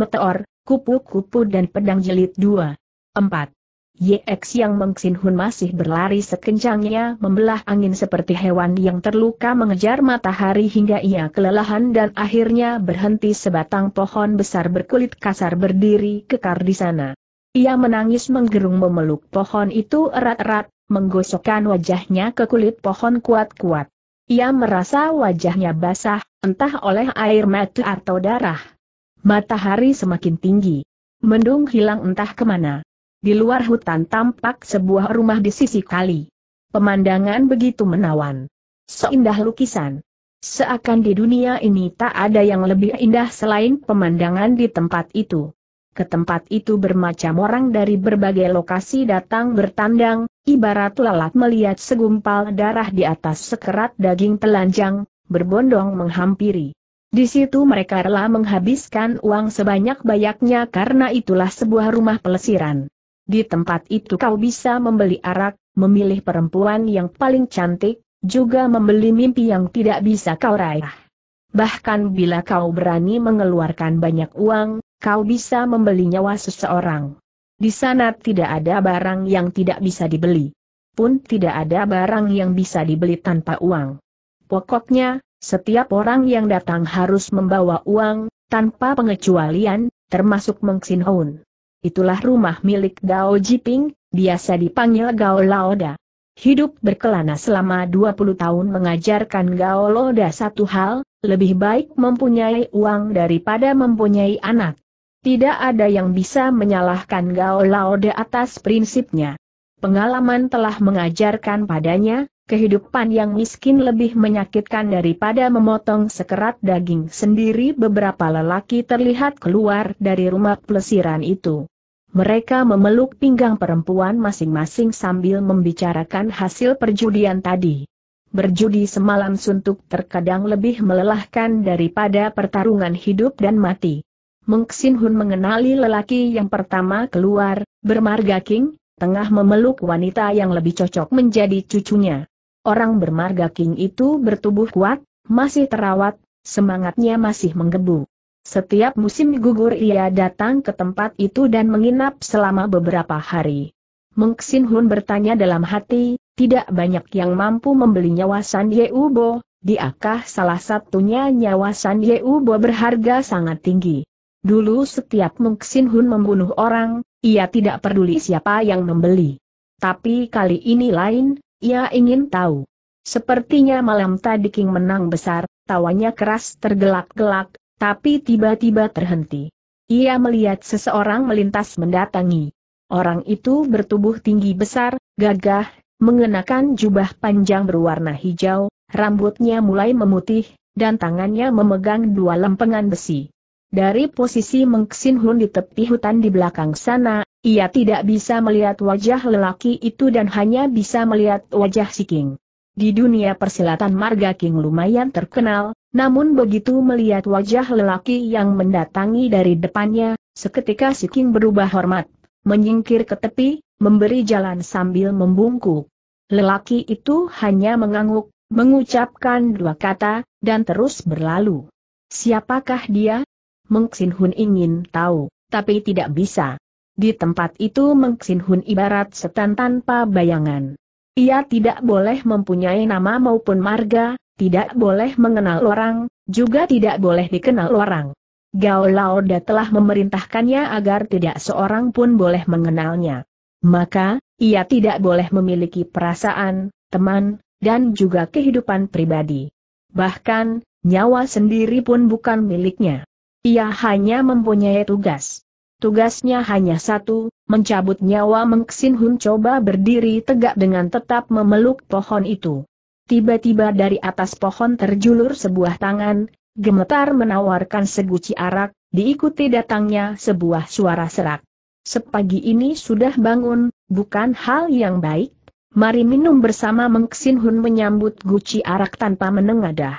Meteor, Kupu-Kupu dan Pedang Jelit 2. 4. YX yang Mengsin Hun masih berlari sekencangnya membelah angin seperti hewan yang terluka mengejar matahari hingga ia kelelahan dan akhirnya berhenti sebatang pohon besar berkulit kasar berdiri kekar di sana. Ia menangis menggerung memeluk pohon itu erat-erat, menggosokkan wajahnya ke kulit pohon kuat-kuat. Ia merasa wajahnya basah, entah oleh air mata atau darah. Matahari semakin tinggi. Mendung hilang entah kemana. Di luar hutan tampak sebuah rumah di sisi kali. Pemandangan begitu menawan. Seindah lukisan. Seakan di dunia ini tak ada yang lebih indah selain pemandangan di tempat itu. Ke tempat itu bermacam orang dari berbagai lokasi datang bertandang, ibarat lalat melihat segumpal darah di atas sekerat daging telanjang, berbondong menghampiri. Di situ mereka rela menghabiskan uang sebanyak-banyaknya karena itulah sebuah rumah pelesiran. Di tempat itu kau bisa membeli arak, memilih perempuan yang paling cantik, juga membeli mimpi yang tidak bisa kau raih. Bahkan bila kau berani mengeluarkan banyak uang, kau bisa membeli nyawa seseorang. Di sana tidak ada barang yang tidak bisa dibeli. Pun tidak ada barang yang bisa dibeli tanpa uang. Pokoknya, setiap orang yang datang harus membawa uang, tanpa pengecualian, termasuk Meng Sin Itulah rumah milik Gao Jiping, biasa dipanggil Gao Laoda. Hidup berkelana selama 20 tahun mengajarkan Gao Laoda satu hal, lebih baik mempunyai uang daripada mempunyai anak. Tidak ada yang bisa menyalahkan Gao Laode atas prinsipnya. Pengalaman telah mengajarkan padanya, kehidupan yang miskin lebih menyakitkan daripada memotong sekerat daging sendiri beberapa lelaki terlihat keluar dari rumah plesiran itu. Mereka memeluk pinggang perempuan masing-masing sambil membicarakan hasil perjudian tadi. Berjudi semalam suntuk terkadang lebih melelahkan daripada pertarungan hidup dan mati. Mengxin Hun mengenali lelaki yang pertama keluar, bermarga King, tengah memeluk wanita yang lebih cocok menjadi cucunya. Orang bermarga King itu bertubuh kuat, masih terawat, semangatnya masih menggebu. Setiap musim gugur ia datang ke tempat itu dan menginap selama beberapa hari. Xin Hun bertanya dalam hati, tidak banyak yang mampu membeli nyawa San Yeubo, diakah salah satunya nyawa San Yeubo berharga sangat tinggi. Dulu setiap Xin Hun membunuh orang, ia tidak peduli siapa yang membeli. Tapi kali ini lain, ia ingin tahu. Sepertinya malam tadi King menang besar, tawanya keras tergelak-gelak, tapi tiba-tiba terhenti. Ia melihat seseorang melintas mendatangi. Orang itu bertubuh tinggi besar, gagah, mengenakan jubah panjang berwarna hijau, rambutnya mulai memutih, dan tangannya memegang dua lempengan besi. Dari posisi mengksin Hun di tepi hutan di belakang sana, ia tidak bisa melihat wajah lelaki itu dan hanya bisa melihat wajah si King. Di dunia persilatan marga King lumayan terkenal, namun begitu melihat wajah lelaki yang mendatangi dari depannya, seketika si King berubah hormat, menyingkir ke tepi, memberi jalan sambil membungkuk. Lelaki itu hanya mengangguk, mengucapkan dua kata, dan terus berlalu. Siapakah dia, Meng Xin ingin tahu, tapi tidak bisa. Di tempat itu Meng Xin ibarat setan tanpa bayangan. Ia tidak boleh mempunyai nama maupun marga, tidak boleh mengenal orang, juga tidak boleh dikenal orang. Gao Laoda telah memerintahkannya agar tidak seorang pun boleh mengenalnya. Maka, ia tidak boleh memiliki perasaan, teman, dan juga kehidupan pribadi. Bahkan, nyawa sendiri pun bukan miliknya. Ia hanya mempunyai tugas. Tugasnya hanya satu, mencabut nyawa Mengksin Hun coba berdiri tegak dengan tetap memeluk pohon itu. Tiba-tiba dari atas pohon terjulur sebuah tangan, gemetar menawarkan seguci arak, diikuti datangnya sebuah suara serak. Sepagi ini sudah bangun, bukan hal yang baik. Mari minum bersama Mengksin Hun menyambut guci arak tanpa menengadah.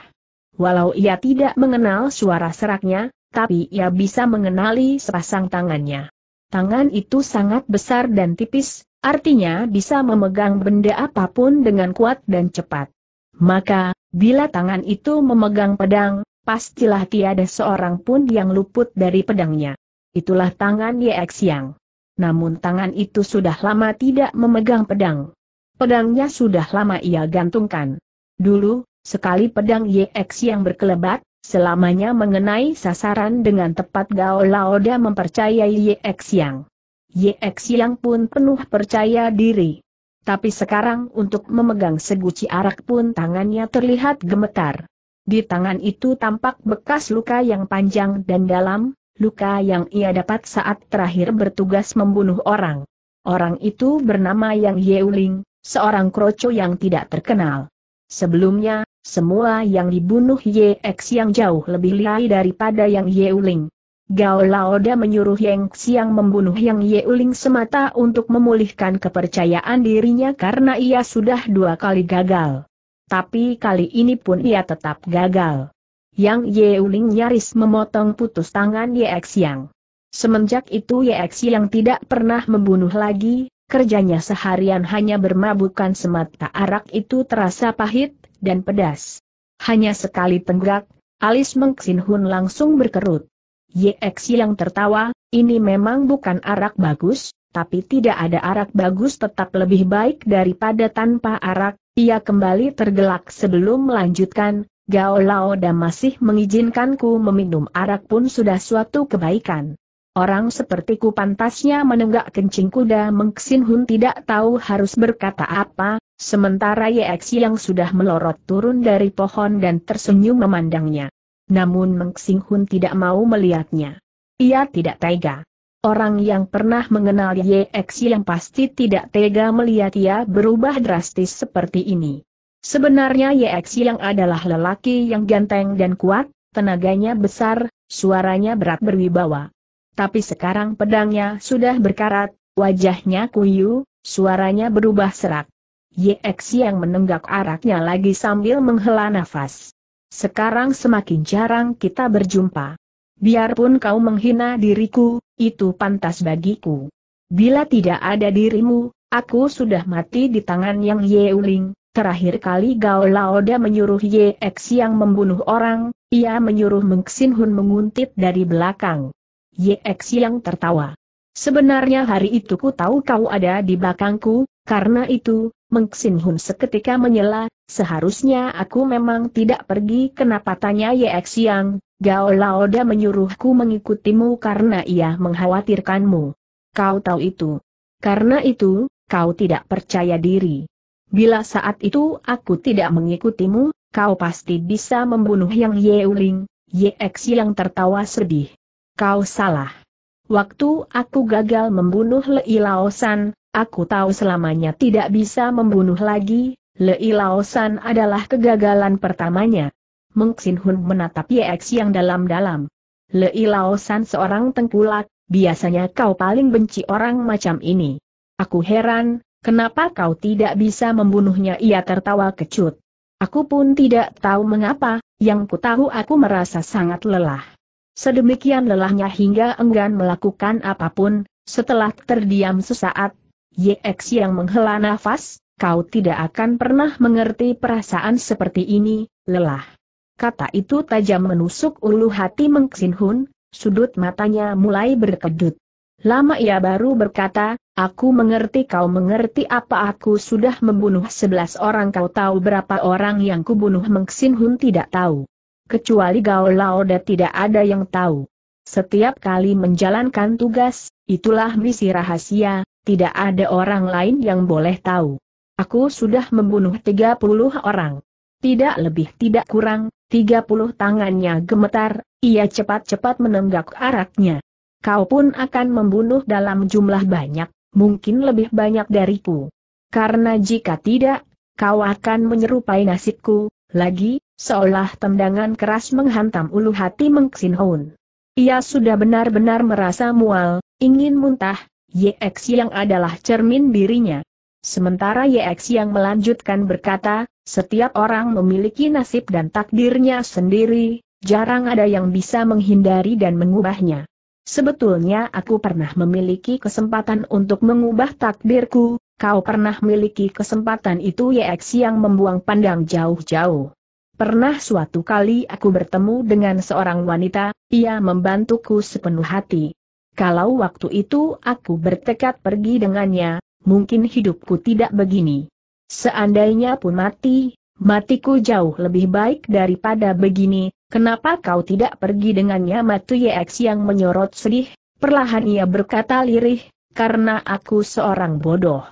Walau ia tidak mengenal suara seraknya, tapi ia bisa mengenali sepasang tangannya. Tangan itu sangat besar dan tipis, artinya bisa memegang benda apapun dengan kuat dan cepat. Maka, bila tangan itu memegang pedang, pastilah tiada seorang pun yang luput dari pedangnya. Itulah tangan Ye Xiang. Namun tangan itu sudah lama tidak memegang pedang. Pedangnya sudah lama ia gantungkan. Dulu, sekali pedang Ye Xiang berkelebat, Selamanya mengenai sasaran dengan tepat Gao Laoda mempercayai Ye Xiang. Ye Xiang pun penuh percaya diri. Tapi sekarang untuk memegang seguci arak pun tangannya terlihat gemetar. Di tangan itu tampak bekas luka yang panjang dan dalam, luka yang ia dapat saat terakhir bertugas membunuh orang. Orang itu bernama Yang Yeuling, seorang kroco yang tidak terkenal. Sebelumnya, semua yang dibunuh X yang jauh lebih lihai daripada yang Yeuling. Gao Laoda menyuruh Yang Xiang membunuh Yang Yeuling semata untuk memulihkan kepercayaan dirinya karena ia sudah dua kali gagal. Tapi kali ini pun ia tetap gagal. Yang Yeuling nyaris memotong putus tangan Ye Xiang. Semenjak itu Ye Xiang tidak pernah membunuh lagi, kerjanya seharian hanya bermabukan semata arak itu terasa pahit, dan pedas. Hanya sekali tenggak, alis Meng Xin Hun langsung berkerut. YX yang tertawa, ini memang bukan arak bagus, tapi tidak ada arak bagus tetap lebih baik daripada tanpa arak, ia kembali tergelak sebelum melanjutkan, Gao Lao dan masih mengizinkanku meminum arak pun sudah suatu kebaikan. Orang sepertiku pantasnya menenggak kencing kuda Mengksin Hun tidak tahu harus berkata apa, Sementara YX yang sudah melorot turun dari pohon dan tersenyum memandangnya. Namun Meng Xinghun tidak mau melihatnya. Ia tidak tega. Orang yang pernah mengenal YX yang pasti tidak tega melihat ia berubah drastis seperti ini. Sebenarnya YX yang adalah lelaki yang ganteng dan kuat, tenaganya besar, suaranya berat berwibawa. Tapi sekarang pedangnya sudah berkarat, wajahnya kuyu, suaranya berubah serak. YX yang menenggak araknya lagi sambil menghela nafas. Sekarang semakin jarang kita berjumpa. Biarpun kau menghina diriku, itu pantas bagiku. Bila tidak ada dirimu, aku sudah mati di tangan yang Ye Yeuling. Terakhir kali Gao Laoda menyuruh YX yang membunuh orang, ia menyuruh Meng Hun menguntit dari belakang. YX yang tertawa. Sebenarnya hari itu ku tahu kau ada di belakangku, karena itu, Meng Hun seketika menyela, seharusnya aku memang tidak pergi kenapa tanya Ye Xiang, Gao Laoda menyuruhku mengikutimu karena ia mengkhawatirkanmu. Kau tahu itu. Karena itu, kau tidak percaya diri. Bila saat itu aku tidak mengikutimu, kau pasti bisa membunuh yang Ye Uling, Ye Xiang tertawa sedih. Kau salah. Waktu aku gagal membunuh Lei Laosan, Aku tahu selamanya tidak bisa membunuh lagi, Lei Laosan adalah kegagalan pertamanya. Meng Xin menatap Ye Xiang yang dalam-dalam. Lei Laosan seorang tengkulak, biasanya kau paling benci orang macam ini. Aku heran, kenapa kau tidak bisa membunuhnya ia tertawa kecut. Aku pun tidak tahu mengapa, yang ku tahu aku merasa sangat lelah. Sedemikian lelahnya hingga enggan melakukan apapun, setelah terdiam sesaat, YX yang menghela nafas, kau tidak akan pernah mengerti perasaan seperti ini, lelah. Kata itu tajam menusuk ulu hati Meng Hun, sudut matanya mulai berkedut. Lama ia baru berkata, aku mengerti kau mengerti apa aku sudah membunuh sebelas orang kau tahu berapa orang yang kubunuh Meng Hun tidak tahu. Kecuali Gao Lao tidak ada yang tahu. Setiap kali menjalankan tugas, itulah misi rahasia, tidak ada orang lain yang boleh tahu. Aku sudah membunuh 30 orang. Tidak lebih tidak kurang, 30 tangannya gemetar, ia cepat-cepat menenggak araknya. Kau pun akan membunuh dalam jumlah banyak, mungkin lebih banyak dariku. Karena jika tidak, kau akan menyerupai nasibku, lagi, seolah tendangan keras menghantam ulu hati Mengsinhoun. Ia sudah benar-benar merasa mual, ingin muntah, YX yang adalah cermin dirinya. Sementara YX yang melanjutkan berkata, setiap orang memiliki nasib dan takdirnya sendiri, jarang ada yang bisa menghindari dan mengubahnya. Sebetulnya aku pernah memiliki kesempatan untuk mengubah takdirku, kau pernah memiliki kesempatan itu YX yang membuang pandang jauh-jauh. Pernah suatu kali aku bertemu dengan seorang wanita, ia membantuku sepenuh hati. Kalau waktu itu aku bertekad pergi dengannya, mungkin hidupku tidak begini. Seandainya pun mati, matiku jauh lebih baik daripada begini, kenapa kau tidak pergi dengannya Matu Yex yang menyorot sedih, perlahan ia berkata lirih, karena aku seorang bodoh.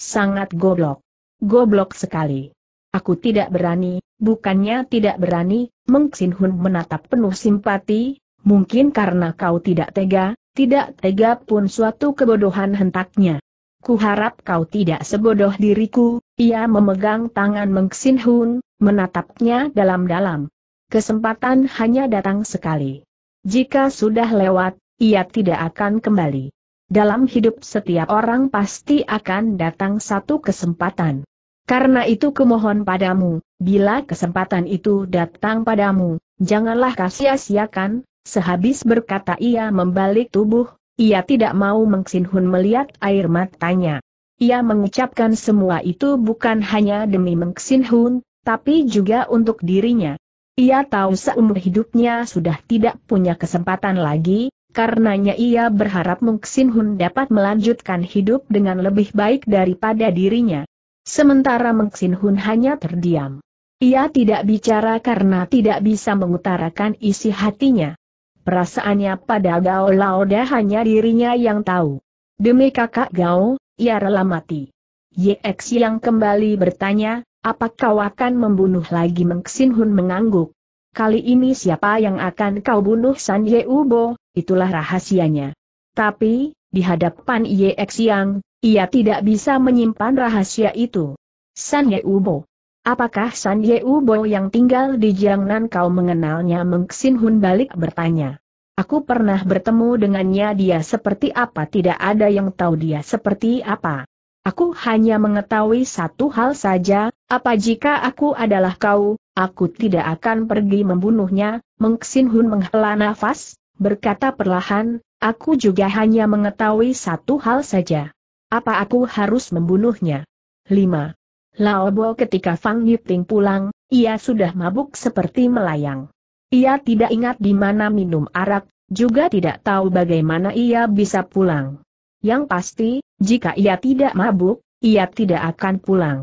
Sangat goblok. Goblok sekali. Aku tidak berani, bukannya tidak berani, Meng Hun menatap penuh simpati, mungkin karena kau tidak tega, tidak tega pun suatu kebodohan hentaknya. Kuharap kau tidak sebodoh diriku, ia memegang tangan Meng Hun, menatapnya dalam-dalam. Kesempatan hanya datang sekali. Jika sudah lewat, ia tidak akan kembali. Dalam hidup setiap orang pasti akan datang satu kesempatan. Karena itu kumohon padamu, bila kesempatan itu datang padamu, janganlah kasia-siakan, sehabis berkata ia membalik tubuh, ia tidak mau mengksin-hun melihat air matanya. Ia mengucapkan semua itu bukan hanya demi mengksin-hun, tapi juga untuk dirinya. Ia tahu seumur hidupnya sudah tidak punya kesempatan lagi, karenanya ia berharap mengksin-hun dapat melanjutkan hidup dengan lebih baik daripada dirinya. Sementara Meng Sin Hun hanya terdiam. Ia tidak bicara karena tidak bisa mengutarakan isi hatinya. Perasaannya pada Gao Laoda hanya dirinya yang tahu. Demi kakak Gao, ia rela mati. YX yang kembali bertanya, apakah kau akan membunuh lagi Meng Sin Hun mengangguk. Kali ini siapa yang akan kau bunuh San Ye Ubo, itulah rahasianya. Tapi, di hadapan YX yang, ia tidak bisa menyimpan rahasia itu. San Ye Ubo. Apakah San Ye Ubo yang tinggal di Jiangnan kau mengenalnya Meng Xin Hun balik bertanya. Aku pernah bertemu dengannya dia seperti apa tidak ada yang tahu dia seperti apa. Aku hanya mengetahui satu hal saja, apa jika aku adalah kau, aku tidak akan pergi membunuhnya, Meng Xin Hun menghela nafas, berkata perlahan, aku juga hanya mengetahui satu hal saja. Apa aku harus membunuhnya? 5. Lao Bo ketika Fang Yiping pulang, ia sudah mabuk seperti melayang. Ia tidak ingat di mana minum arak, juga tidak tahu bagaimana ia bisa pulang. Yang pasti, jika ia tidak mabuk, ia tidak akan pulang.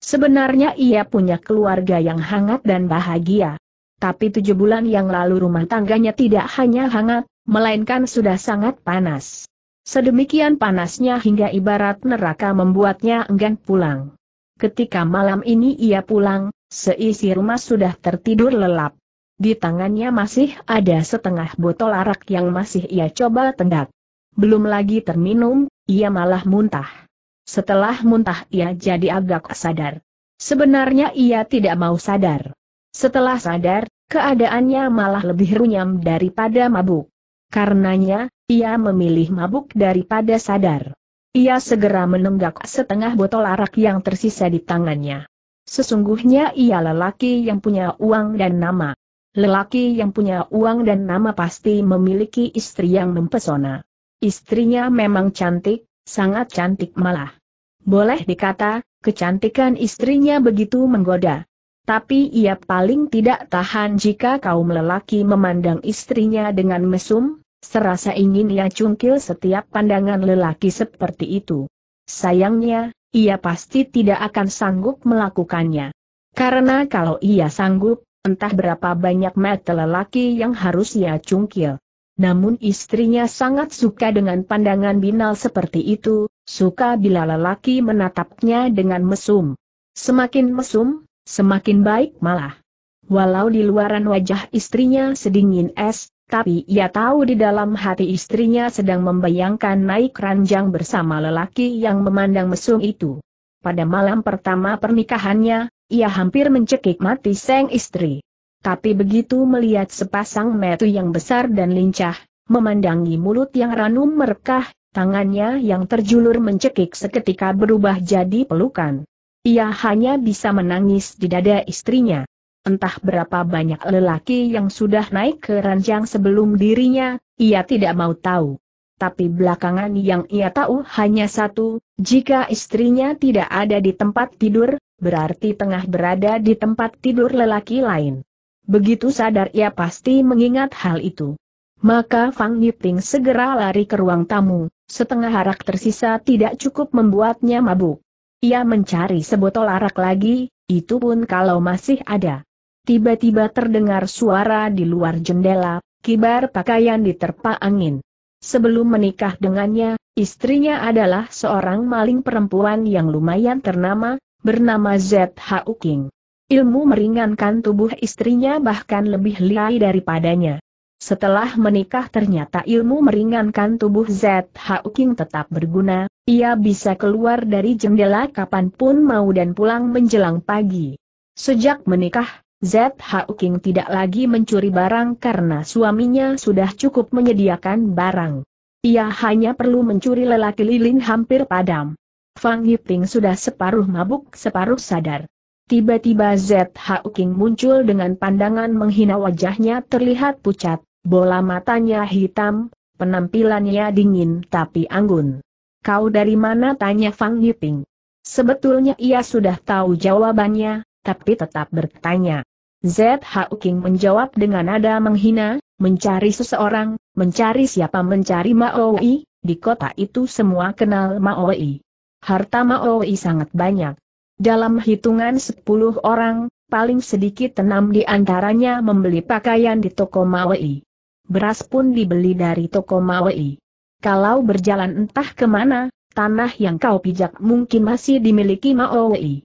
Sebenarnya ia punya keluarga yang hangat dan bahagia. Tapi tujuh bulan yang lalu rumah tangganya tidak hanya hangat, melainkan sudah sangat panas. Sedemikian panasnya hingga ibarat neraka membuatnya enggan pulang. Ketika malam ini ia pulang, seisi rumah sudah tertidur lelap. Di tangannya masih ada setengah botol arak yang masih ia coba tendak. Belum lagi terminum, ia malah muntah. Setelah muntah ia jadi agak sadar. Sebenarnya ia tidak mau sadar. Setelah sadar, keadaannya malah lebih runyam daripada mabuk. Karenanya, ia memilih mabuk daripada sadar. Ia segera menenggak setengah botol arak yang tersisa di tangannya. Sesungguhnya ia lelaki yang punya uang dan nama. Lelaki yang punya uang dan nama pasti memiliki istri yang mempesona. Istrinya memang cantik, sangat cantik malah. Boleh dikata, kecantikan istrinya begitu menggoda. Tapi ia paling tidak tahan jika kaum lelaki memandang istrinya dengan mesum, Serasa ingin ia cungkil setiap pandangan lelaki seperti itu. Sayangnya, ia pasti tidak akan sanggup melakukannya. Karena kalau ia sanggup, entah berapa banyak mata lelaki yang harus ia cungkil. Namun istrinya sangat suka dengan pandangan binal seperti itu, suka bila lelaki menatapnya dengan mesum. Semakin mesum, semakin baik malah. Walau di luaran wajah istrinya sedingin es, tapi ia tahu di dalam hati istrinya sedang membayangkan naik ranjang bersama lelaki yang memandang mesum itu. Pada malam pertama pernikahannya, ia hampir mencekik mati sang istri. Tapi begitu melihat sepasang metu yang besar dan lincah, memandangi mulut yang ranum merekah, tangannya yang terjulur mencekik seketika berubah jadi pelukan. Ia hanya bisa menangis di dada istrinya. Entah berapa banyak lelaki yang sudah naik ke ranjang sebelum dirinya, ia tidak mau tahu. Tapi belakangan yang ia tahu hanya satu, jika istrinya tidak ada di tempat tidur, berarti tengah berada di tempat tidur lelaki lain. Begitu sadar ia pasti mengingat hal itu. Maka Fang Yiping segera lari ke ruang tamu, setengah arak tersisa tidak cukup membuatnya mabuk. Ia mencari sebotol arak lagi, itu pun kalau masih ada. Tiba-tiba terdengar suara di luar jendela, kibar pakaian diterpa angin. Sebelum menikah dengannya, istrinya adalah seorang maling perempuan yang lumayan ternama, bernama Z.H. Uking. Ilmu meringankan tubuh istrinya bahkan lebih liai daripadanya. Setelah menikah ternyata ilmu meringankan tubuh Z.H. Uking tetap berguna, ia bisa keluar dari jendela kapanpun mau dan pulang menjelang pagi. Sejak menikah, ZHU King tidak lagi mencuri barang karena suaminya sudah cukup menyediakan barang. Ia hanya perlu mencuri lelaki lilin hampir padam. Fang Yiping sudah separuh mabuk separuh sadar. Tiba-tiba ZHU King muncul dengan pandangan menghina wajahnya terlihat pucat, bola matanya hitam, penampilannya dingin tapi anggun. Kau dari mana tanya Fang Yiping? Sebetulnya ia sudah tahu jawabannya, tapi tetap bertanya. Zhu King menjawab dengan nada menghina, mencari seseorang, mencari siapa mencari Maoi, di kota itu semua kenal Maoi. Harta Maoi sangat banyak. Dalam hitungan 10 orang, paling sedikit enam di antaranya membeli pakaian di toko Maui. Beras pun dibeli dari toko Maui. Kalau berjalan entah kemana, tanah yang kau pijak mungkin masih dimiliki Maui.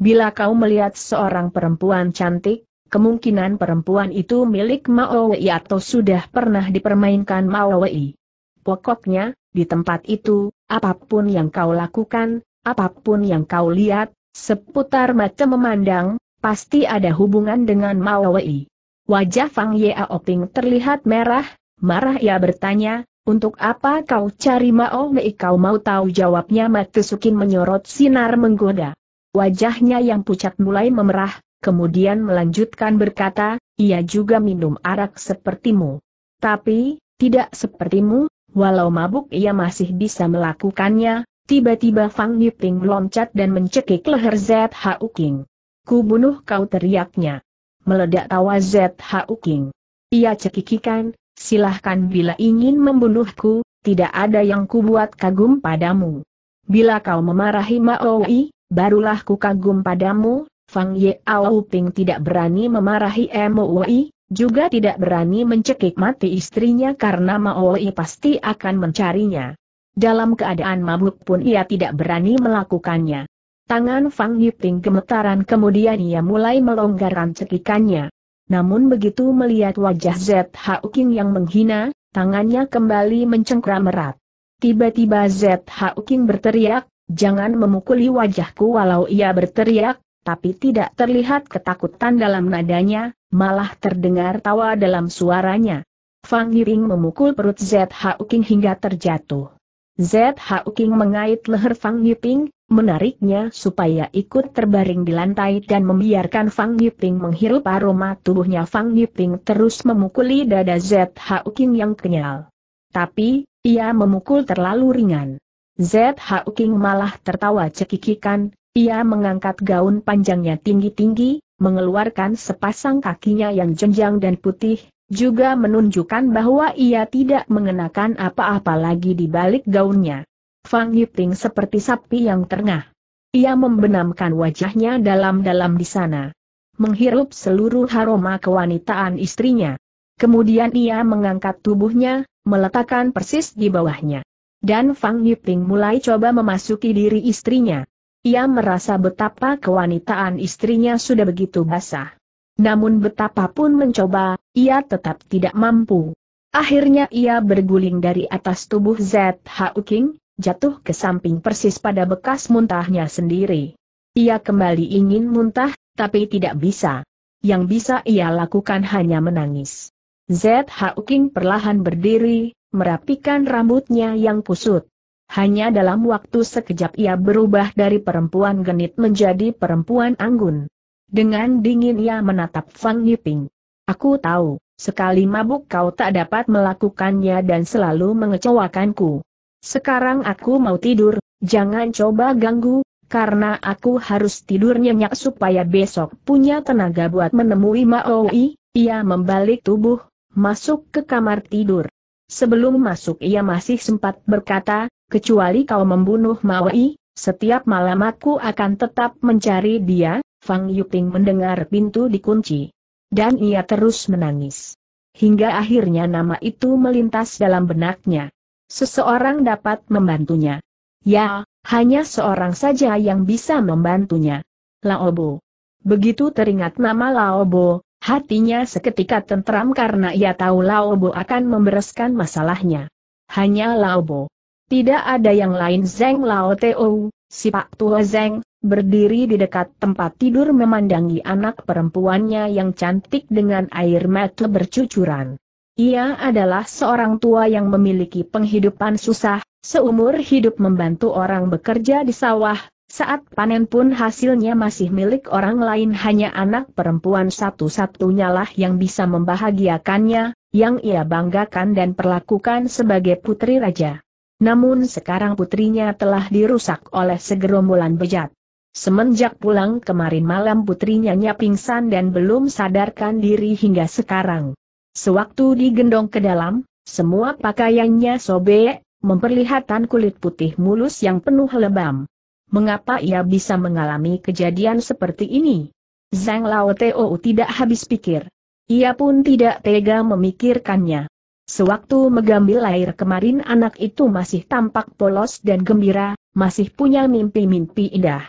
Bila kau melihat seorang perempuan cantik, Kemungkinan perempuan itu milik Maowei atau sudah pernah dipermainkan Maowei. Pokoknya, di tempat itu, apapun yang kau lakukan, apapun yang kau lihat, seputar macam memandang, pasti ada hubungan dengan Maowei. Wajah Fang Yaoping terlihat merah, marah ia bertanya, untuk apa kau cari Maowei kau mau tahu jawabnya Matusukin menyorot sinar menggoda. Wajahnya yang pucat mulai memerah, kemudian melanjutkan berkata, ia juga minum arak sepertimu. Tapi, tidak sepertimu, walau mabuk ia masih bisa melakukannya, tiba-tiba Fang Yiping meloncat dan mencekik leher ZHU King. Ku bunuh kau teriaknya. Meledak tawa ZHU King. Ia cekikikan, silahkan bila ingin membunuhku, tidak ada yang kubuat kagum padamu. Bila kau memarahi Maui, barulah ku kagum padamu, Fang Ye, Yao Ping tidak berani memarahi MOI, juga tidak berani mencekik mati istrinya karena MOI pasti akan mencarinya. Dalam keadaan mabuk pun ia tidak berani melakukannya. Tangan Fang Yiping gemetaran kemudian ia mulai melonggarkan cekikannya. Namun begitu melihat wajah ZH King yang menghina, tangannya kembali mencengkeram erat. Tiba-tiba ZH King berteriak, jangan memukuli wajahku walau ia berteriak, tapi tidak terlihat ketakutan dalam nadanya, malah terdengar tawa dalam suaranya. Fang Yiring memukul perut ZHU Uking hingga terjatuh. ZHU Uking mengait leher Fang Yiping, menariknya supaya ikut terbaring di lantai dan membiarkan Fang Yiping menghirup aroma tubuhnya Fang Yiping terus memukuli dada ZHU Uking yang kenyal. Tapi, ia memukul terlalu ringan. ZHU Uking malah tertawa cekikikan, ia mengangkat gaun panjangnya tinggi-tinggi, mengeluarkan sepasang kakinya yang jenjang dan putih, juga menunjukkan bahwa ia tidak mengenakan apa-apa lagi di balik gaunnya. Fang Yiping seperti sapi yang terengah. Ia membenamkan wajahnya dalam-dalam di sana. Menghirup seluruh aroma kewanitaan istrinya. Kemudian ia mengangkat tubuhnya, meletakkan persis di bawahnya. Dan Fang Yiping mulai coba memasuki diri istrinya. Ia merasa betapa kewanitaan istrinya sudah begitu basah. Namun betapapun mencoba, ia tetap tidak mampu. Akhirnya ia berguling dari atas tubuh ZH Uking, jatuh ke samping persis pada bekas muntahnya sendiri. Ia kembali ingin muntah, tapi tidak bisa. Yang bisa ia lakukan hanya menangis. ZH Uking perlahan berdiri, merapikan rambutnya yang pusut. Hanya dalam waktu sekejap ia berubah dari perempuan genit menjadi perempuan anggun. Dengan dingin ia menatap Fang Yiping. Aku tahu, sekali mabuk kau tak dapat melakukannya dan selalu mengecewakanku. Sekarang aku mau tidur, jangan coba ganggu, karena aku harus tidur nyenyak supaya besok punya tenaga buat menemui Yi. ia membalik tubuh, masuk ke kamar tidur. Sebelum masuk ia masih sempat berkata, kecuali kau membunuh Maui, setiap malam aku akan tetap mencari dia, Fang Yuting mendengar pintu dikunci. Dan ia terus menangis. Hingga akhirnya nama itu melintas dalam benaknya. Seseorang dapat membantunya. Ya, hanya seorang saja yang bisa membantunya. Laobo. Begitu teringat nama Laobo, hatinya seketika tentram karena ia tahu Laobo akan membereskan masalahnya. Hanya Laobo. Tidak ada yang lain Zeng Lao Teo, si Pak Tua Zeng, berdiri di dekat tempat tidur memandangi anak perempuannya yang cantik dengan air mata bercucuran. Ia adalah seorang tua yang memiliki penghidupan susah, seumur hidup membantu orang bekerja di sawah, saat panen pun hasilnya masih milik orang lain hanya anak perempuan satu-satunya lah yang bisa membahagiakannya, yang ia banggakan dan perlakukan sebagai putri raja. Namun sekarang putrinya telah dirusak oleh segerombolan bejat. Semenjak pulang kemarin malam putrinya pingsan dan belum sadarkan diri hingga sekarang. Sewaktu digendong ke dalam, semua pakaiannya sobek, memperlihatkan kulit putih mulus yang penuh lebam. Mengapa ia bisa mengalami kejadian seperti ini? Zhang Lao Teo tidak habis pikir. Ia pun tidak tega memikirkannya. Sewaktu mengambil air kemarin anak itu masih tampak polos dan gembira, masih punya mimpi-mimpi indah.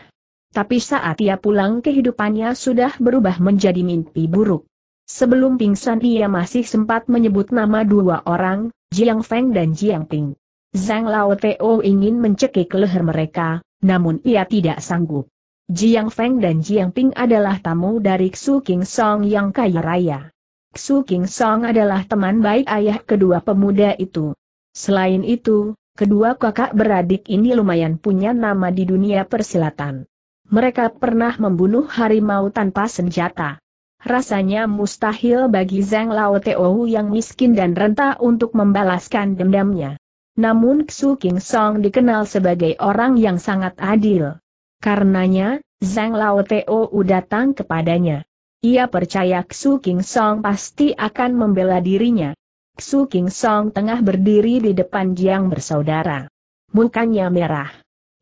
Tapi saat ia pulang kehidupannya sudah berubah menjadi mimpi buruk. Sebelum pingsan ia masih sempat menyebut nama dua orang, Jiang Feng dan Jiang Ping. Zhang Lao Teo ingin mencekik leher mereka, namun ia tidak sanggup. Jiang Feng dan Jiang Ping adalah tamu dari Su King Song yang kaya raya. Xu King Song adalah teman baik ayah kedua pemuda itu. Selain itu, kedua kakak beradik ini lumayan punya nama di dunia persilatan. Mereka pernah membunuh harimau tanpa senjata. Rasanya mustahil bagi Zhang Lao Teo yang miskin dan renta untuk membalaskan dendamnya. Namun Xu King Song dikenal sebagai orang yang sangat adil. Karenanya, Zhang Lao Teo datang kepadanya. Ia percaya Xu King Song pasti akan membela dirinya. Xu King Song tengah berdiri di depan Jiang bersaudara. Mukanya merah.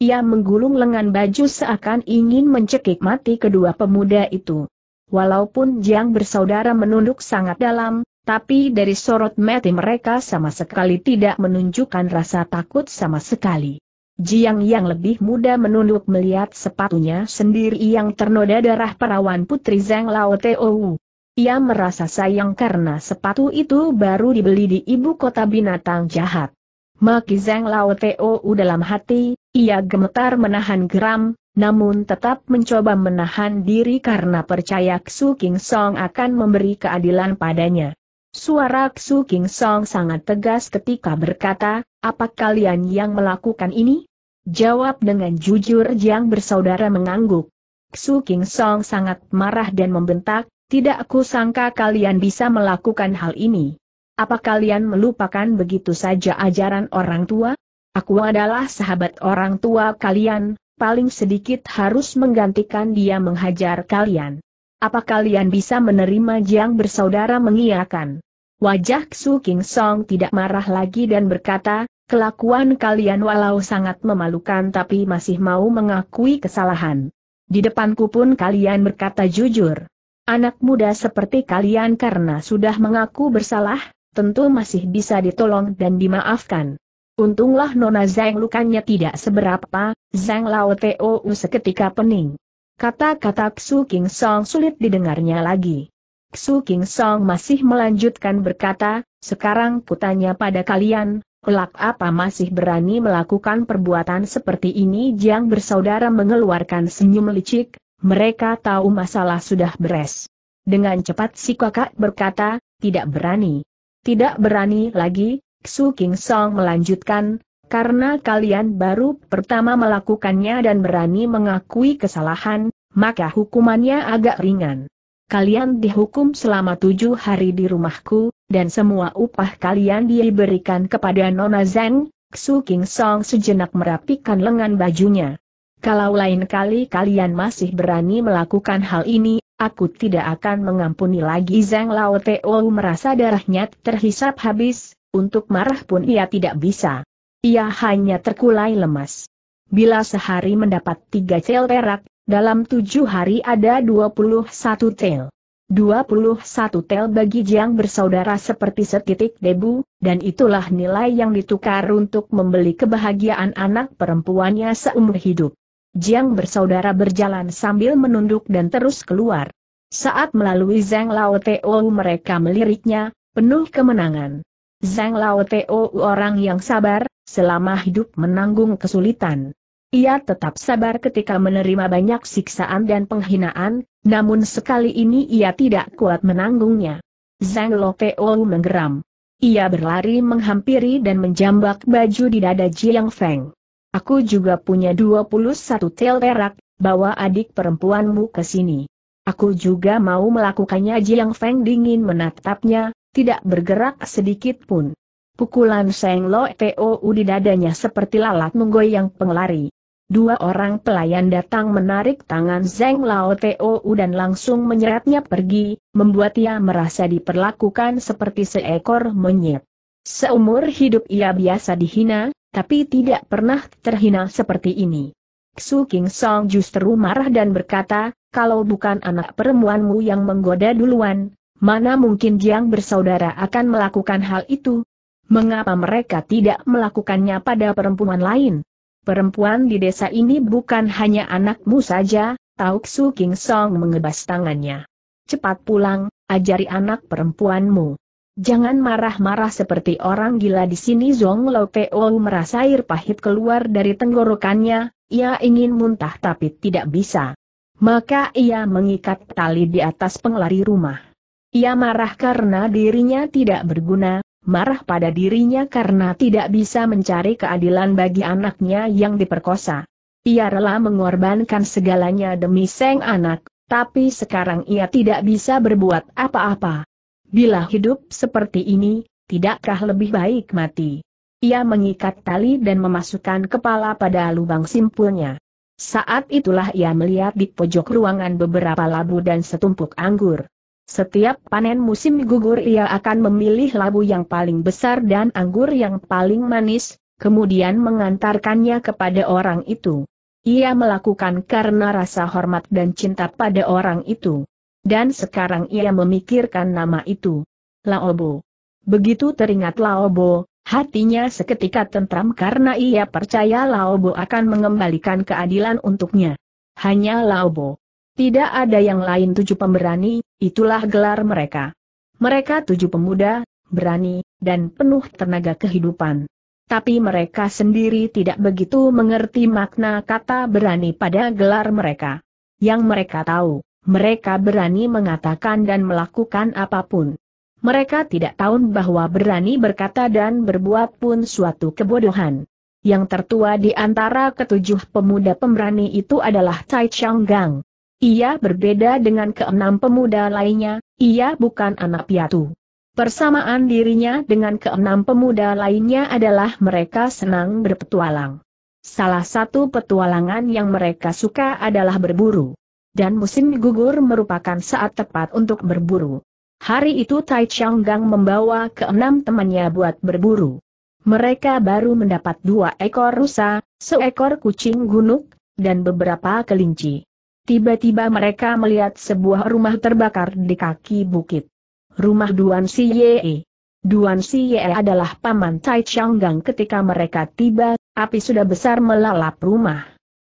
Ia menggulung lengan baju seakan ingin mencekik mati kedua pemuda itu. Walaupun Jiang bersaudara menunduk sangat dalam, tapi dari sorot mati mereka sama sekali tidak menunjukkan rasa takut sama sekali. Jiang yang lebih muda menunduk melihat sepatunya sendiri yang ternoda darah perawan putri Zeng Lao Teo. Ia merasa sayang karena sepatu itu baru dibeli di ibu kota binatang jahat. Maki Zeng Lao Teo dalam hati, ia gemetar menahan geram, namun tetap mencoba menahan diri karena percaya Xu King Song akan memberi keadilan padanya. Suara Xu King Song sangat tegas ketika berkata, apa kalian yang melakukan ini? Jawab dengan jujur Jiang bersaudara mengangguk. Xu King Song sangat marah dan membentak, tidak aku sangka kalian bisa melakukan hal ini. Apa kalian melupakan begitu saja ajaran orang tua? Aku adalah sahabat orang tua kalian, paling sedikit harus menggantikan dia menghajar kalian. Apa kalian bisa menerima Jiang bersaudara mengiakan? Wajah Su King Song tidak marah lagi dan berkata, kelakuan kalian walau sangat memalukan tapi masih mau mengakui kesalahan. Di depanku pun kalian berkata jujur. Anak muda seperti kalian karena sudah mengaku bersalah, tentu masih bisa ditolong dan dimaafkan. Untunglah Nona Zeng lukanya tidak seberapa, Zeng Lao Teo seketika pening. Kata-kata Xu King Song sulit didengarnya lagi. Xu King Song masih melanjutkan berkata, sekarang kutanya pada kalian, kelak apa masih berani melakukan perbuatan seperti ini? Jiang bersaudara mengeluarkan senyum licik, mereka tahu masalah sudah beres. Dengan cepat si kakak berkata, tidak berani. Tidak berani lagi, Xu King Song melanjutkan, karena kalian baru pertama melakukannya dan berani mengakui kesalahan, maka hukumannya agak ringan. Kalian dihukum selama tujuh hari di rumahku, dan semua upah kalian diberikan kepada Nona Zeng, Xu King Song sejenak merapikan lengan bajunya. Kalau lain kali kalian masih berani melakukan hal ini, aku tidak akan mengampuni lagi Zeng Lao Teo merasa darahnya terhisap habis, untuk marah pun ia tidak bisa ia hanya terkulai lemas. Bila sehari mendapat tiga cel perak, dalam tujuh hari ada 21 puluh 21 tel bagi Jiang bersaudara seperti setitik debu, dan itulah nilai yang ditukar untuk membeli kebahagiaan anak perempuannya seumur hidup. Jiang bersaudara berjalan sambil menunduk dan terus keluar. Saat melalui Zhang Lao Teo mereka meliriknya, penuh kemenangan. Zhang Lao Teo orang yang sabar, selama hidup menanggung kesulitan. Ia tetap sabar ketika menerima banyak siksaan dan penghinaan, namun sekali ini ia tidak kuat menanggungnya. Zhang Lopeo menggeram. Ia berlari menghampiri dan menjambak baju di dada Jiang Feng. Aku juga punya 21 tel perak, bawa adik perempuanmu ke sini. Aku juga mau melakukannya Jiang Feng dingin menatapnya, tidak bergerak sedikit pun. Pukulan Seng Lo U di dadanya seperti lalat menggoyang pengelari. Dua orang pelayan datang menarik tangan Zeng Lao Teo U dan langsung menyeretnya pergi, membuat ia merasa diperlakukan seperti seekor monyet. Seumur hidup ia biasa dihina, tapi tidak pernah terhina seperti ini. Xu King Song justru marah dan berkata, kalau bukan anak perempuanmu yang menggoda duluan, mana mungkin Jiang bersaudara akan melakukan hal itu, mengapa mereka tidak melakukannya pada perempuan lain? Perempuan di desa ini bukan hanya anakmu saja, Tauk Su King Song mengebas tangannya. Cepat pulang, ajari anak perempuanmu. Jangan marah-marah seperti orang gila di sini Zong Lo Peo merasa air pahit keluar dari tenggorokannya, ia ingin muntah tapi tidak bisa. Maka ia mengikat tali di atas penglari rumah. Ia marah karena dirinya tidak berguna, marah pada dirinya karena tidak bisa mencari keadilan bagi anaknya yang diperkosa. Ia rela mengorbankan segalanya demi sang anak, tapi sekarang ia tidak bisa berbuat apa-apa. Bila hidup seperti ini, tidakkah lebih baik mati? Ia mengikat tali dan memasukkan kepala pada lubang simpulnya. Saat itulah ia melihat di pojok ruangan beberapa labu dan setumpuk anggur. Setiap panen musim gugur ia akan memilih labu yang paling besar dan anggur yang paling manis, kemudian mengantarkannya kepada orang itu. Ia melakukan karena rasa hormat dan cinta pada orang itu. Dan sekarang ia memikirkan nama itu. Laobo. Begitu teringat Laobo, hatinya seketika tentram karena ia percaya Laobo akan mengembalikan keadilan untuknya. Hanya Laobo tidak ada yang lain tujuh pemberani, itulah gelar mereka. Mereka tujuh pemuda, berani, dan penuh tenaga kehidupan. Tapi mereka sendiri tidak begitu mengerti makna kata berani pada gelar mereka. Yang mereka tahu, mereka berani mengatakan dan melakukan apapun. Mereka tidak tahu bahwa berani berkata dan berbuat pun suatu kebodohan. Yang tertua di antara ketujuh pemuda pemberani itu adalah Tai Chang Gang. Ia berbeda dengan keenam pemuda lainnya, ia bukan anak piatu. Persamaan dirinya dengan keenam pemuda lainnya adalah mereka senang berpetualang. Salah satu petualangan yang mereka suka adalah berburu. Dan musim gugur merupakan saat tepat untuk berburu. Hari itu Tai Chiang Gang membawa keenam temannya buat berburu. Mereka baru mendapat dua ekor rusa, seekor kucing gunung, dan beberapa kelinci. Tiba-tiba mereka melihat sebuah rumah terbakar di kaki bukit. Rumah Duan Si Duan Si adalah paman Tai Changgang ketika mereka tiba, api sudah besar melalap rumah.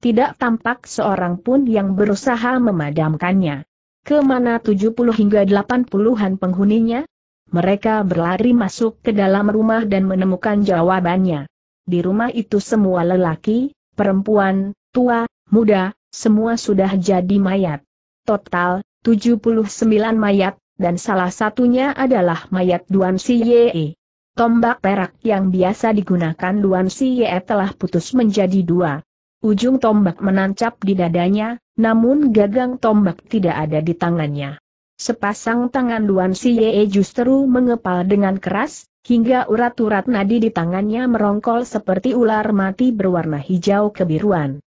Tidak tampak seorang pun yang berusaha memadamkannya. Kemana 70 hingga 80-an penghuninya? Mereka berlari masuk ke dalam rumah dan menemukan jawabannya. Di rumah itu semua lelaki, perempuan, tua, muda, semua sudah jadi mayat. Total, 79 mayat, dan salah satunya adalah mayat Duan Siye. Tombak perak yang biasa digunakan Duan Siye telah putus menjadi dua. Ujung tombak menancap di dadanya, namun gagang tombak tidak ada di tangannya. Sepasang tangan Duan Siye justru mengepal dengan keras, hingga urat-urat nadi di tangannya merongkol seperti ular mati berwarna hijau kebiruan.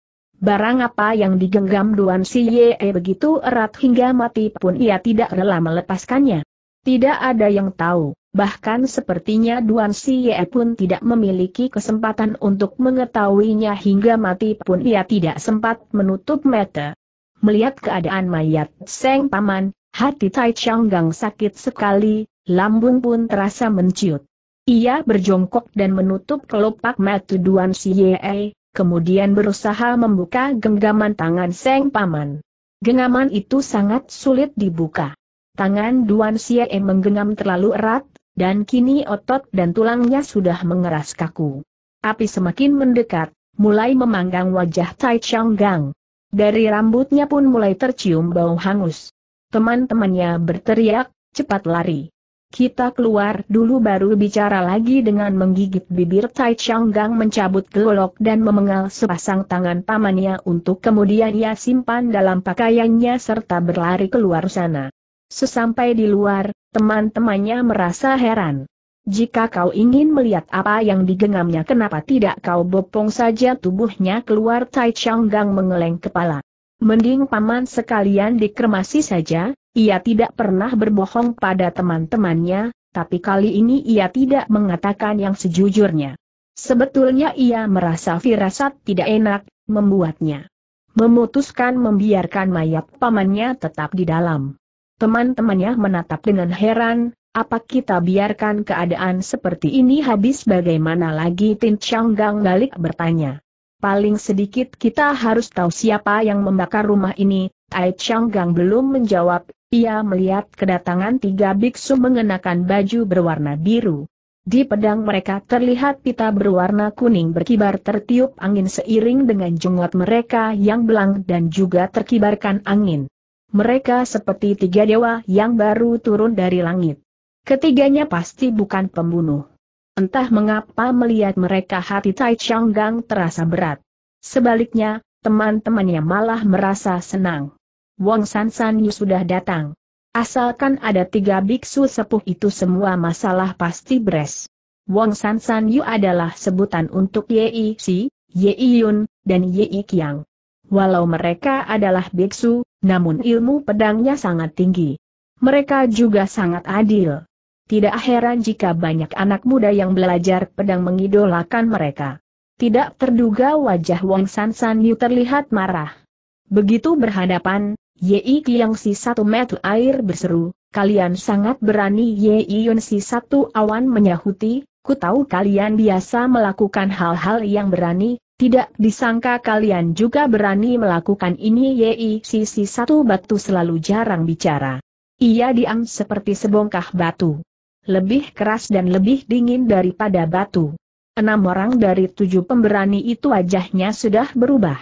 Barang apa yang digenggam Duan Si Ye eh, begitu erat hingga mati pun ia tidak rela melepaskannya. Tidak ada yang tahu, bahkan sepertinya Duan Si Ye pun tidak memiliki kesempatan untuk mengetahuinya hingga mati pun ia tidak sempat menutup mata. Melihat keadaan mayat Seng Paman, hati Tai Chang Gang sakit sekali, lambung pun terasa menciut. Ia berjongkok dan menutup kelopak mata Duan Si Ye eh kemudian berusaha membuka genggaman tangan Seng Paman. Genggaman itu sangat sulit dibuka. Tangan Duan Xie menggenggam terlalu erat, dan kini otot dan tulangnya sudah mengeras kaku. Api semakin mendekat, mulai memanggang wajah Tai Chang Gang. Dari rambutnya pun mulai tercium bau hangus. Teman-temannya berteriak, cepat lari. Kita keluar dulu baru bicara lagi dengan menggigit bibir Tai Chiang Gang mencabut golok dan memengal sepasang tangan pamannya untuk kemudian ia simpan dalam pakaiannya serta berlari keluar sana. Sesampai di luar, teman-temannya merasa heran. Jika kau ingin melihat apa yang digenggamnya kenapa tidak kau bopong saja tubuhnya keluar Tai Chiang Gang mengeleng kepala. Mending paman sekalian dikremasi saja, ia tidak pernah berbohong pada teman-temannya, tapi kali ini ia tidak mengatakan yang sejujurnya. Sebetulnya ia merasa firasat tidak enak, membuatnya memutuskan membiarkan mayat pamannya tetap di dalam. Teman-temannya menatap dengan heran, apa kita biarkan keadaan seperti ini habis bagaimana lagi Tin Gang balik bertanya. Paling sedikit kita harus tahu siapa yang membakar rumah ini, Tai Changgang belum menjawab, ia melihat kedatangan tiga biksu mengenakan baju berwarna biru. Di pedang mereka terlihat pita berwarna kuning berkibar tertiup angin seiring dengan jenggot mereka yang belang dan juga terkibarkan angin. Mereka seperti tiga dewa yang baru turun dari langit. Ketiganya pasti bukan pembunuh. Entah mengapa melihat mereka hati Tai Chiang Gang terasa berat. Sebaliknya, teman-temannya malah merasa senang. Wong San San Yu sudah datang. Asalkan ada tiga biksu sepuh itu semua masalah pasti beres. Wong San San Yu adalah sebutan untuk Yei Si, Yei Yun, dan Yei Kiang. Walau mereka adalah biksu, namun ilmu pedangnya sangat tinggi. Mereka juga sangat adil. Tidak heran jika banyak anak muda yang belajar pedang mengidolakan mereka. Tidak terduga wajah Wang San San Yu terlihat marah. Begitu berhadapan, Yei Qiang si satu metu air berseru, kalian sangat berani Yei Yun si satu awan menyahuti, ku tahu kalian biasa melakukan hal-hal yang berani, tidak disangka kalian juga berani melakukan ini Yei si si satu batu selalu jarang bicara. Ia diam seperti sebongkah batu lebih keras dan lebih dingin daripada batu. Enam orang dari tujuh pemberani itu wajahnya sudah berubah.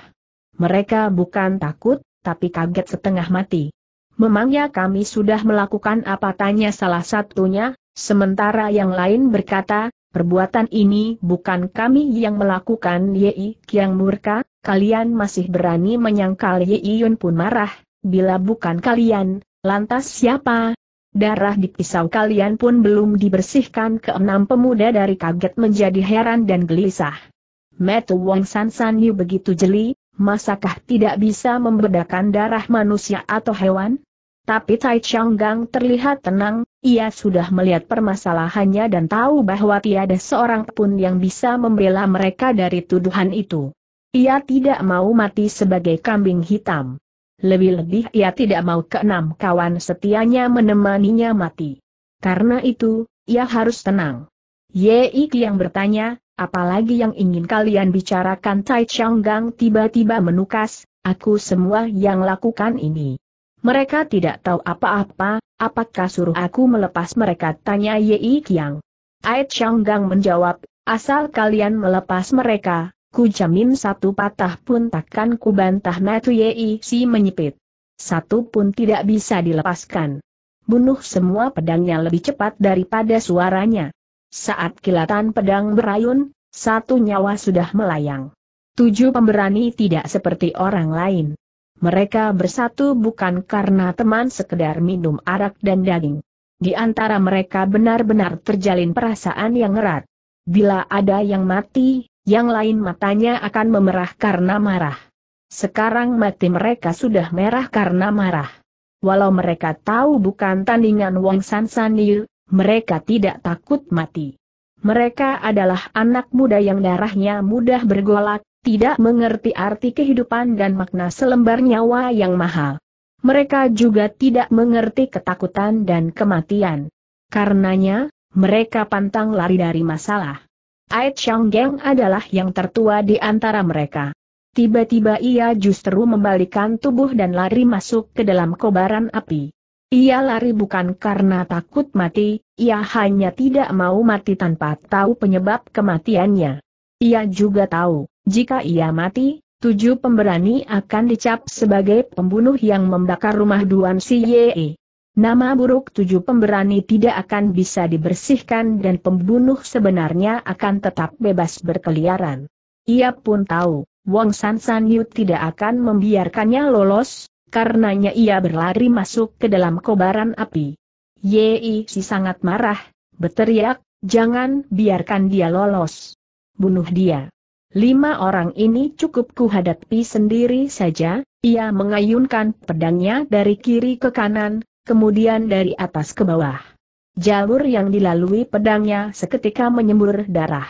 Mereka bukan takut, tapi kaget setengah mati. Memangnya kami sudah melakukan apa tanya salah satunya, sementara yang lain berkata, perbuatan ini bukan kami yang melakukan Yei Kiang murka, kalian masih berani menyangkal Yei Yun pun marah, bila bukan kalian, lantas siapa, darah di pisau kalian pun belum dibersihkan ke enam pemuda dari kaget menjadi heran dan gelisah. Metu Wong San San Yu begitu jeli, masakah tidak bisa membedakan darah manusia atau hewan? Tapi Tai Chiang Gang terlihat tenang, ia sudah melihat permasalahannya dan tahu bahwa tiada seorang pun yang bisa membela mereka dari tuduhan itu. Ia tidak mau mati sebagai kambing hitam. Lebih-lebih ia tidak mau keenam kawan setianya menemaninya mati. Karena itu, ia harus tenang. Yei yang bertanya, apalagi yang ingin kalian bicarakan Tai Gang tiba-tiba menukas, aku semua yang lakukan ini. Mereka tidak tahu apa-apa, apakah suruh aku melepas mereka tanya Yei yang. Ait Gang menjawab, asal kalian melepas mereka, Ku jamin satu patah pun takkan ku bantah Matu Yei si menyipit. Satu pun tidak bisa dilepaskan. Bunuh semua pedangnya lebih cepat daripada suaranya. Saat kilatan pedang berayun, satu nyawa sudah melayang. Tujuh pemberani tidak seperti orang lain. Mereka bersatu bukan karena teman sekedar minum arak dan daging. Di antara mereka benar-benar terjalin perasaan yang erat. Bila ada yang mati, yang lain matanya akan memerah karena marah. Sekarang mati mereka sudah merah karena marah. Walau mereka tahu bukan tandingan Wang San San Liu, mereka tidak takut mati. Mereka adalah anak muda yang darahnya mudah bergolak, tidak mengerti arti kehidupan dan makna selembar nyawa yang mahal. Mereka juga tidak mengerti ketakutan dan kematian. Karenanya, mereka pantang lari dari masalah. Ai Chang Geng adalah yang tertua di antara mereka. Tiba-tiba ia justru membalikan tubuh dan lari masuk ke dalam kobaran api. Ia lari bukan karena takut mati, ia hanya tidak mau mati tanpa tahu penyebab kematiannya. Ia juga tahu, jika ia mati, tujuh pemberani akan dicap sebagai pembunuh yang membakar rumah Duan Si Nama buruk tujuh pemberani tidak akan bisa dibersihkan dan pembunuh sebenarnya akan tetap bebas berkeliaran. Ia pun tahu, Wong San San Yu tidak akan membiarkannya lolos, karenanya ia berlari masuk ke dalam kobaran api. Yei si sangat marah, berteriak, jangan biarkan dia lolos. Bunuh dia. Lima orang ini cukup kuhadapi sendiri saja, ia mengayunkan pedangnya dari kiri ke kanan, kemudian dari atas ke bawah. Jalur yang dilalui pedangnya seketika menyembur darah.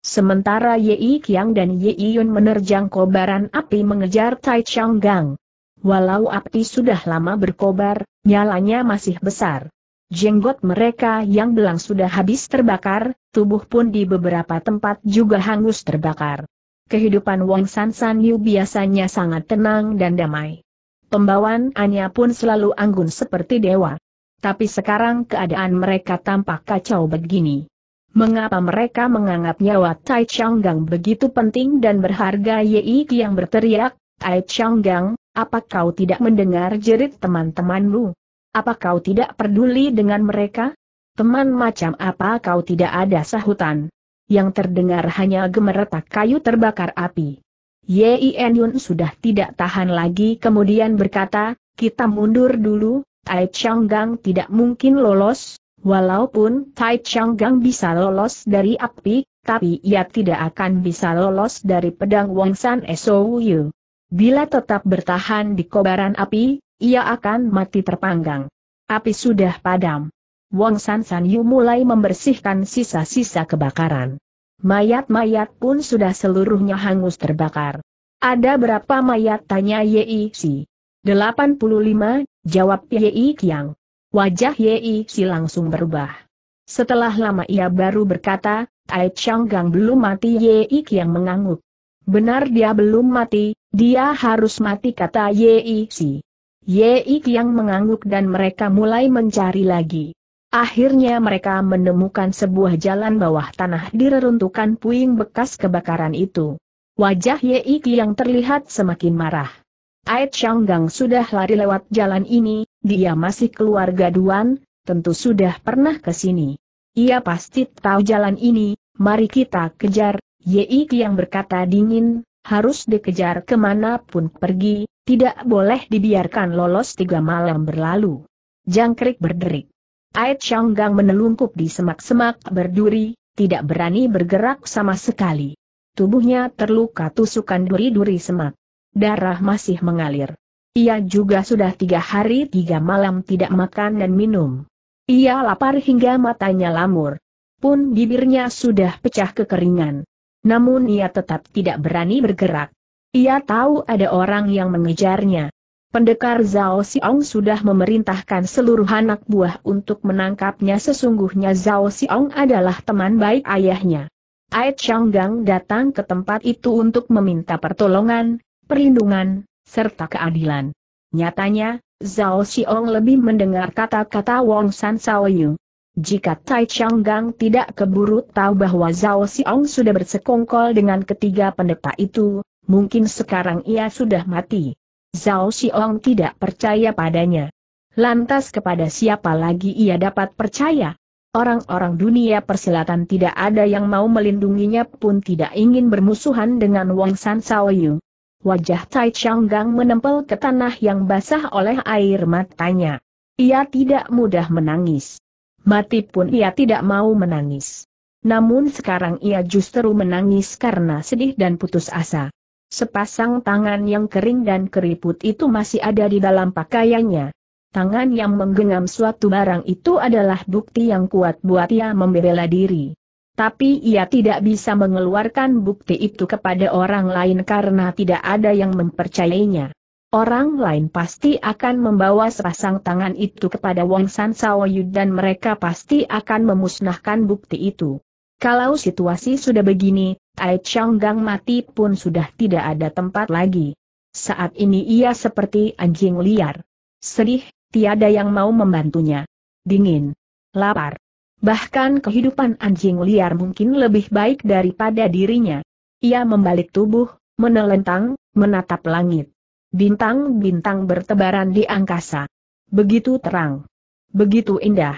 Sementara Yi Qiang dan Yi Yun menerjang kobaran api mengejar Tai Chang Gang. Walau api sudah lama berkobar, nyalanya masih besar. Jenggot mereka yang belang sudah habis terbakar, tubuh pun di beberapa tempat juga hangus terbakar. Kehidupan Wang San San Yu biasanya sangat tenang dan damai. Anya pun selalu anggun seperti dewa. Tapi sekarang keadaan mereka tampak kacau begini. Mengapa mereka menganggap nyawa Tai Changgang begitu penting dan berharga Yei yang berteriak, Tai Changgang, apa kau tidak mendengar jerit teman-temanmu? Apa kau tidak peduli dengan mereka? Teman macam apa kau tidak ada sahutan? Yang terdengar hanya gemeretak kayu terbakar api. Yin Yun sudah tidak tahan lagi kemudian berkata, kita mundur dulu, Tai Gang tidak mungkin lolos, walaupun Tai Gang bisa lolos dari api, tapi ia tidak akan bisa lolos dari pedang Wangsan Sou Yu. Bila tetap bertahan di kobaran api, ia akan mati terpanggang. Api sudah padam. Wang San San Yu mulai membersihkan sisa-sisa kebakaran. Mayat-mayat pun sudah seluruhnya hangus terbakar. Ada berapa mayat tanya Yei Si? 85, jawab Yei Kiang. Wajah Yei Si langsung berubah. Setelah lama ia baru berkata, Tai Gang belum mati Yei Kiang mengangguk. Benar dia belum mati, dia harus mati kata Yei Si. Yei Kiang mengangguk dan mereka mulai mencari lagi. Akhirnya mereka menemukan sebuah jalan bawah tanah di reruntuhan puing bekas kebakaran itu. Wajah Ye Iki yang terlihat semakin marah. Ait Shanggang sudah lari lewat jalan ini, dia masih keluarga Duan, tentu sudah pernah ke sini. Ia pasti tahu jalan ini, mari kita kejar, Ye Iki yang berkata dingin, harus dikejar kemanapun pergi, tidak boleh dibiarkan lolos tiga malam berlalu. Jangkrik berderik. Ait Changgang menelungkup di semak-semak berduri, tidak berani bergerak sama sekali. Tubuhnya terluka tusukan duri-duri semak. Darah masih mengalir. Ia juga sudah tiga hari tiga malam tidak makan dan minum. Ia lapar hingga matanya lamur. Pun bibirnya sudah pecah kekeringan. Namun ia tetap tidak berani bergerak. Ia tahu ada orang yang mengejarnya. Pendekar Zhao Xiong sudah memerintahkan seluruh anak buah untuk menangkapnya sesungguhnya Zhao Xiong adalah teman baik ayahnya. Ai Changgang datang ke tempat itu untuk meminta pertolongan, perlindungan, serta keadilan. Nyatanya, Zhao Xiong lebih mendengar kata-kata Wong San Saoyu. Jika Tai Changgang tidak keburu tahu bahwa Zhao Xiong sudah bersekongkol dengan ketiga pendeta itu, mungkin sekarang ia sudah mati. Zhao Xiong tidak percaya padanya. Lantas kepada siapa lagi ia dapat percaya? Orang-orang dunia persilatan tidak ada yang mau melindunginya pun tidak ingin bermusuhan dengan Wang San Saoyu. Wajah Tai Changgang menempel ke tanah yang basah oleh air matanya. Ia tidak mudah menangis. Mati pun ia tidak mau menangis. Namun sekarang ia justru menangis karena sedih dan putus asa. Sepasang tangan yang kering dan keriput itu masih ada di dalam pakaiannya. Tangan yang menggenggam suatu barang itu adalah bukti yang kuat buat ia membela diri. Tapi ia tidak bisa mengeluarkan bukti itu kepada orang lain karena tidak ada yang mempercayainya. Orang lain pasti akan membawa sepasang tangan itu kepada Wong San dan mereka pasti akan memusnahkan bukti itu. Kalau situasi sudah begini, Ai Changgang mati pun sudah tidak ada tempat lagi. Saat ini ia seperti anjing liar. Sedih, tiada yang mau membantunya. Dingin. Lapar. Bahkan kehidupan anjing liar mungkin lebih baik daripada dirinya. Ia membalik tubuh, menelentang, menatap langit. Bintang-bintang bertebaran di angkasa. Begitu terang. Begitu indah.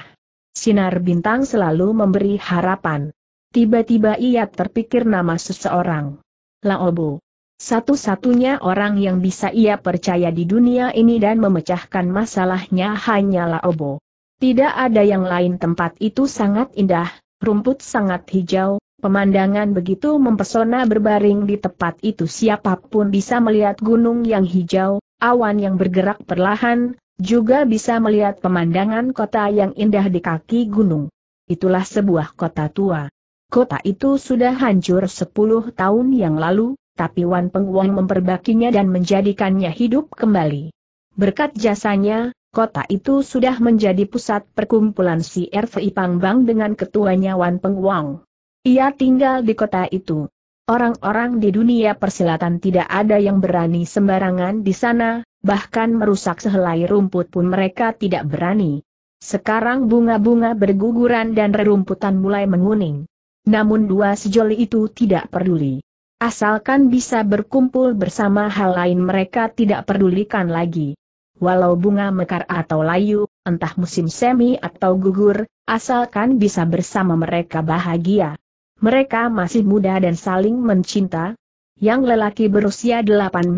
Sinar bintang selalu memberi harapan. Tiba-tiba ia terpikir nama seseorang. Laobo. Satu-satunya orang yang bisa ia percaya di dunia ini dan memecahkan masalahnya hanya Laobo. Tidak ada yang lain tempat itu sangat indah, rumput sangat hijau, pemandangan begitu mempesona berbaring di tempat itu siapapun bisa melihat gunung yang hijau, awan yang bergerak perlahan, juga bisa melihat pemandangan kota yang indah di kaki gunung. Itulah sebuah kota tua. Kota itu sudah hancur sepuluh tahun yang lalu, tapi Wan Peng Wong memperbakinya dan menjadikannya hidup kembali. Berkat jasanya, kota itu sudah menjadi pusat perkumpulan si RVI Pangbang dengan ketuanya Wan Peng Wong. Ia tinggal di kota itu. Orang-orang di dunia persilatan tidak ada yang berani sembarangan di sana, bahkan merusak sehelai rumput pun mereka tidak berani. Sekarang bunga-bunga berguguran dan rerumputan mulai menguning. Namun dua sejoli itu tidak peduli. Asalkan bisa berkumpul bersama hal lain mereka tidak pedulikan lagi. Walau bunga mekar atau layu, entah musim semi atau gugur, asalkan bisa bersama mereka bahagia. Mereka masih muda dan saling mencinta. Yang lelaki berusia 18,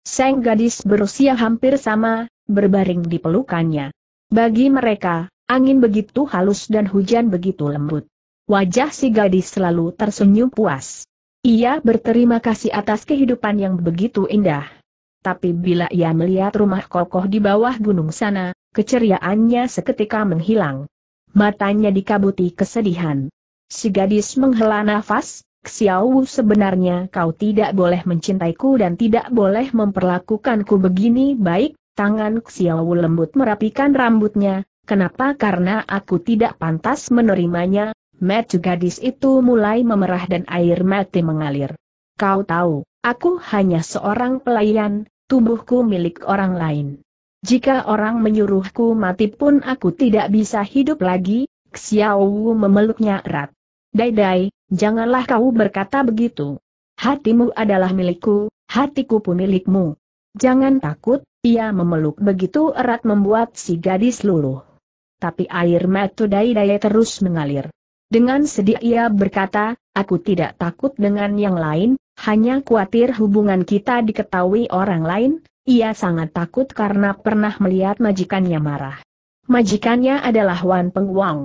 sang gadis berusia hampir sama, berbaring di pelukannya. Bagi mereka, angin begitu halus dan hujan begitu lembut. Wajah si gadis selalu tersenyum puas. Ia berterima kasih atas kehidupan yang begitu indah. Tapi bila ia melihat rumah kokoh di bawah gunung sana, keceriaannya seketika menghilang. Matanya dikabuti kesedihan. Si gadis menghela nafas, Xiaowu sebenarnya kau tidak boleh mencintaiku dan tidak boleh memperlakukanku begini baik, tangan Xiao lembut merapikan rambutnya, kenapa karena aku tidak pantas menerimanya, Mata gadis itu mulai memerah dan air mati mengalir. Kau tahu, aku hanya seorang pelayan, tubuhku milik orang lain. Jika orang menyuruhku mati pun aku tidak bisa hidup lagi, Xiaowu memeluknya erat. Dai Dai, janganlah kau berkata begitu. Hatimu adalah milikku, hatiku pun milikmu. Jangan takut, ia memeluk begitu erat membuat si gadis luluh. Tapi air mata Dai Dai terus mengalir. Dengan sedih ia berkata, aku tidak takut dengan yang lain, hanya khawatir hubungan kita diketahui orang lain, ia sangat takut karena pernah melihat majikannya marah. Majikannya adalah Wan Peng Wang.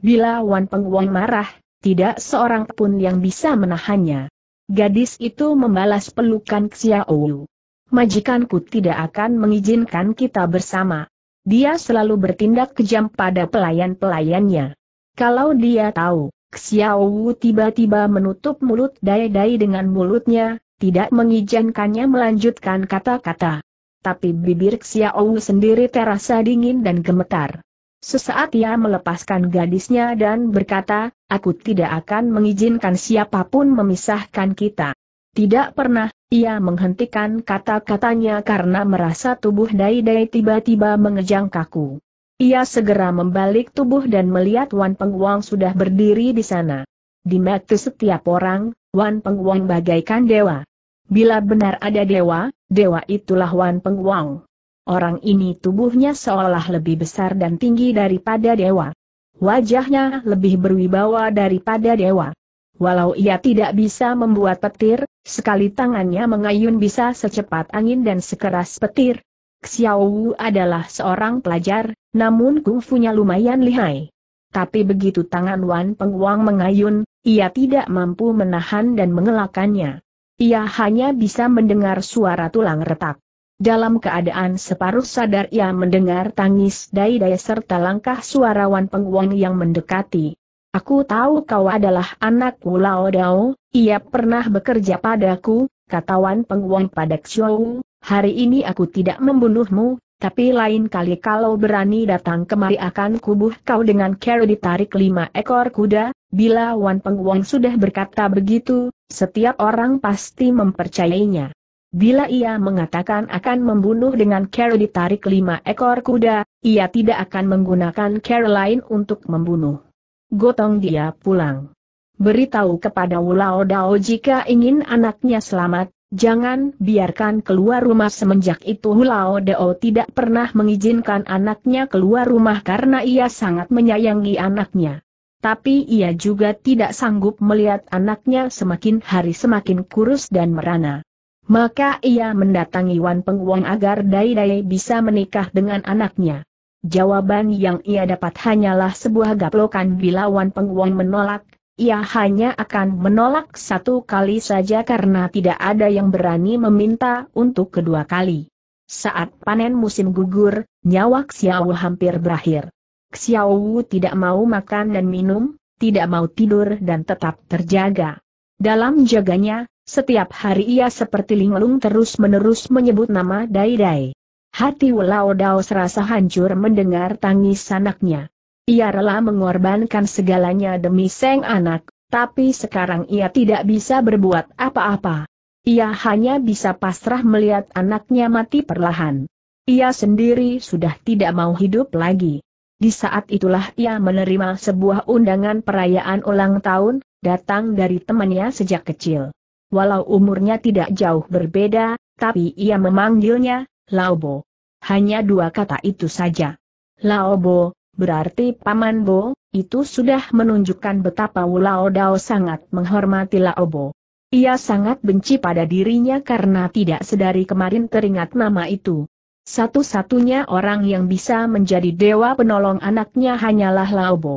Bila Wan Peng Wang marah, tidak seorang pun yang bisa menahannya. Gadis itu membalas pelukan Xiao. Wu. Majikanku tidak akan mengizinkan kita bersama. Dia selalu bertindak kejam pada pelayan-pelayannya. Kalau dia tahu, Xiao Wu tiba-tiba menutup mulut Dai-Dai dengan mulutnya, tidak mengizinkannya melanjutkan kata-kata. Tapi bibir Xiao Wu sendiri terasa dingin dan gemetar. Sesaat ia melepaskan gadisnya dan berkata, aku tidak akan mengizinkan siapapun memisahkan kita. Tidak pernah, ia menghentikan kata-katanya karena merasa tubuh Dai-Dai tiba-tiba mengejang kaku. Ia segera membalik tubuh dan melihat Wan Pengwang sudah berdiri di sana. Di mata setiap orang, Wan Pengwang bagaikan dewa. Bila benar ada dewa, dewa itulah Wan Pengwang. Orang ini tubuhnya seolah lebih besar dan tinggi daripada dewa. Wajahnya lebih berwibawa daripada dewa. Walau ia tidak bisa membuat petir, sekali tangannya mengayun bisa secepat angin dan sekeras petir, Xiao Wu adalah seorang pelajar, namun kungfunya lumayan lihai. Tapi begitu tangan Wan Penguang mengayun, ia tidak mampu menahan dan mengelakannya. Ia hanya bisa mendengar suara tulang retak. Dalam keadaan separuh sadar ia mendengar tangis dai-dai serta langkah suara Wan Penguang yang mendekati. Aku tahu kau adalah anak Wulao Dao, ia pernah bekerja padaku, kata Wan Penguang pada Xiao Wu hari ini aku tidak membunuhmu, tapi lain kali kalau berani datang kemari akan kubuh kau dengan kera ditarik lima ekor kuda, bila Wan Peng Wong sudah berkata begitu, setiap orang pasti mempercayainya. Bila ia mengatakan akan membunuh dengan kera ditarik lima ekor kuda, ia tidak akan menggunakan kera lain untuk membunuh. Gotong dia pulang. Beritahu kepada Wulao Dao jika ingin anaknya selamat, Jangan biarkan keluar rumah semenjak itu Hulao Deo tidak pernah mengizinkan anaknya keluar rumah karena ia sangat menyayangi anaknya. Tapi ia juga tidak sanggup melihat anaknya semakin hari semakin kurus dan merana. Maka ia mendatangi Wan Peng agar Dai Dai bisa menikah dengan anaknya. Jawaban yang ia dapat hanyalah sebuah gaplokan bila Wan Peng menolak, ia hanya akan menolak satu kali saja karena tidak ada yang berani meminta untuk kedua kali. Saat panen musim gugur, nyawa Xiaowu hampir berakhir. Xiaowu tidak mau makan dan minum, tidak mau tidur dan tetap terjaga. Dalam jaganya, setiap hari ia seperti linglung terus-menerus menyebut nama Dai Dai. Hati Wulao Dao serasa hancur mendengar tangis anaknya. Ia rela mengorbankan segalanya demi seng anak, tapi sekarang ia tidak bisa berbuat apa-apa. Ia hanya bisa pasrah melihat anaknya mati perlahan. Ia sendiri sudah tidak mau hidup lagi. Di saat itulah ia menerima sebuah undangan perayaan ulang tahun, datang dari temannya sejak kecil. Walau umurnya tidak jauh berbeda, tapi ia memanggilnya, Laobo. Hanya dua kata itu saja. Laobo, Berarti Paman Bo, itu sudah menunjukkan betapa Wulao Dao sangat menghormati Lao Bo. Ia sangat benci pada dirinya karena tidak sedari kemarin teringat nama itu. Satu-satunya orang yang bisa menjadi dewa penolong anaknya hanyalah Lao Bo.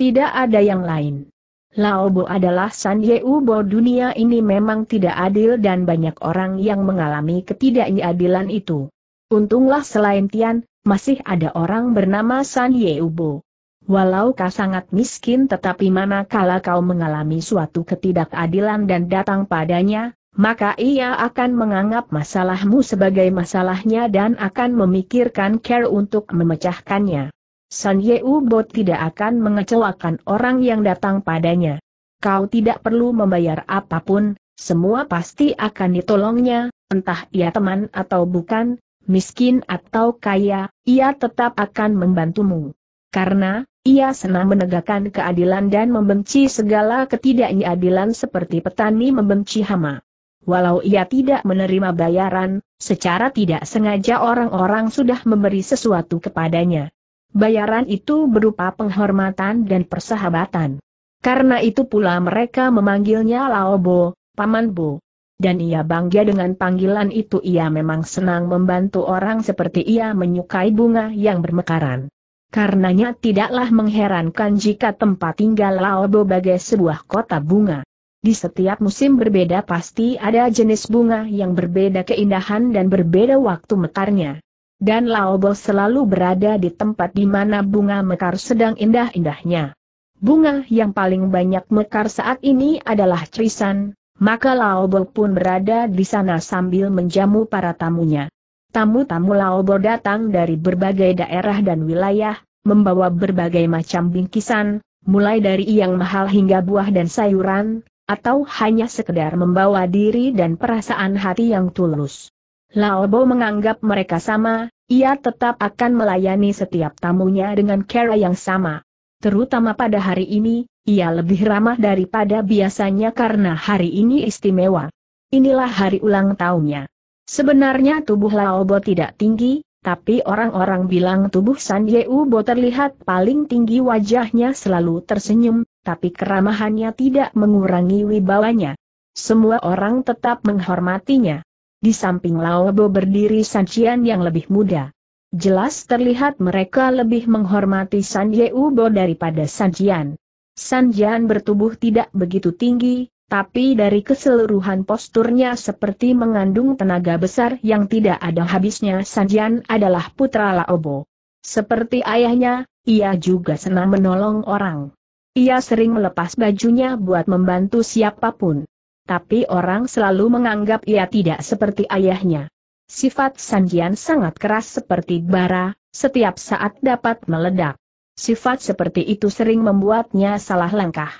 Tidak ada yang lain. Lao Bo adalah San Yeu Bo dunia ini memang tidak adil dan banyak orang yang mengalami ketidakadilan itu. Untunglah selain Tian, masih ada orang bernama San Yeubo. Walau kau sangat miskin tetapi manakala kau mengalami suatu ketidakadilan dan datang padanya, maka ia akan menganggap masalahmu sebagai masalahnya dan akan memikirkan care untuk memecahkannya. San Yeubo tidak akan mengecewakan orang yang datang padanya. Kau tidak perlu membayar apapun, semua pasti akan ditolongnya, entah ia teman atau bukan, miskin atau kaya, ia tetap akan membantumu. Karena, ia senang menegakkan keadilan dan membenci segala ketidakadilan seperti petani membenci hama. Walau ia tidak menerima bayaran, secara tidak sengaja orang-orang sudah memberi sesuatu kepadanya. Bayaran itu berupa penghormatan dan persahabatan. Karena itu pula mereka memanggilnya Laobo, Paman Bo dan ia bangga dengan panggilan itu ia memang senang membantu orang seperti ia menyukai bunga yang bermekaran. Karenanya tidaklah mengherankan jika tempat tinggal Laobo bagai sebuah kota bunga. Di setiap musim berbeda pasti ada jenis bunga yang berbeda keindahan dan berbeda waktu mekarnya. Dan Laobo selalu berada di tempat di mana bunga mekar sedang indah-indahnya. Bunga yang paling banyak mekar saat ini adalah Trisan, maka Laobo pun berada di sana sambil menjamu para tamunya. Tamu-tamu Laobo datang dari berbagai daerah dan wilayah, membawa berbagai macam bingkisan, mulai dari yang mahal hingga buah dan sayuran, atau hanya sekedar membawa diri dan perasaan hati yang tulus. Laobo menganggap mereka sama, ia tetap akan melayani setiap tamunya dengan cara yang sama. Terutama pada hari ini, ia lebih ramah daripada biasanya karena hari ini istimewa. Inilah hari ulang tahunnya. Sebenarnya tubuh Laobo tidak tinggi, tapi orang-orang bilang tubuh San Yeubo terlihat paling tinggi wajahnya selalu tersenyum, tapi keramahannya tidak mengurangi wibawanya. Semua orang tetap menghormatinya. Di samping Laobo berdiri Sancian yang lebih muda. Jelas terlihat mereka lebih menghormati San Yeubo daripada Sancian. Sanjian bertubuh tidak begitu tinggi, tapi dari keseluruhan posturnya seperti mengandung tenaga besar yang tidak ada habisnya Sanjian adalah putra Laobo. Seperti ayahnya, ia juga senang menolong orang. Ia sering melepas bajunya buat membantu siapapun. Tapi orang selalu menganggap ia tidak seperti ayahnya. Sifat Sanjian sangat keras seperti bara, setiap saat dapat meledak sifat seperti itu sering membuatnya salah langkah.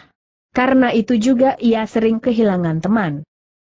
Karena itu juga ia sering kehilangan teman.